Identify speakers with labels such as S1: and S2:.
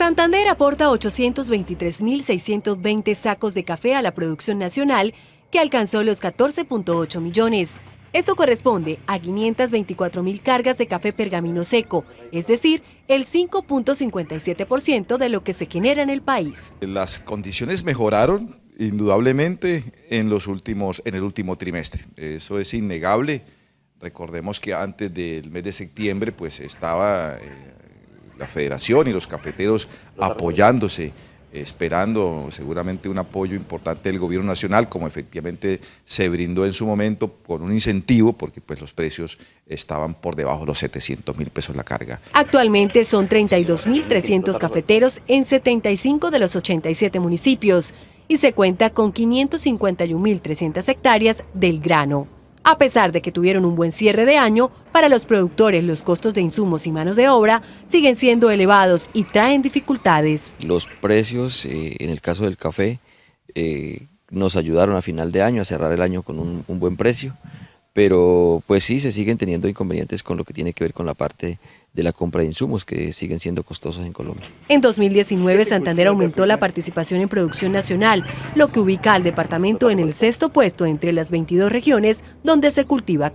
S1: Santander aporta 823.620 sacos de café a la producción nacional, que alcanzó los 14.8 millones. Esto corresponde a 524.000 cargas de café pergamino seco, es decir, el 5.57% de lo que se genera en el país.
S2: Las condiciones mejoraron indudablemente en, los últimos, en el último trimestre, eso es innegable. Recordemos que antes del mes de septiembre pues estaba... Eh, la federación y los cafeteros apoyándose, esperando seguramente un apoyo importante del gobierno nacional, como efectivamente se brindó en su momento con un incentivo, porque pues los precios estaban por debajo de los 700 mil pesos la carga.
S1: Actualmente son 32.300 cafeteros en 75 de los 87 municipios y se cuenta con 551.300 hectáreas del grano. A pesar de que tuvieron un buen cierre de año, para los productores los costos de insumos y manos de obra siguen siendo elevados y traen dificultades.
S3: Los precios, eh, en el caso del café, eh, nos ayudaron a final de año a cerrar el año con un buen precio pero pues sí, se siguen teniendo inconvenientes con lo que tiene que ver con la parte de la compra de insumos que siguen siendo costosos en Colombia.
S1: En 2019, Santander pues, aumentó la participación en producción nacional, lo que ubica al departamento en el sexto puesto entre las 22 regiones donde se cultiva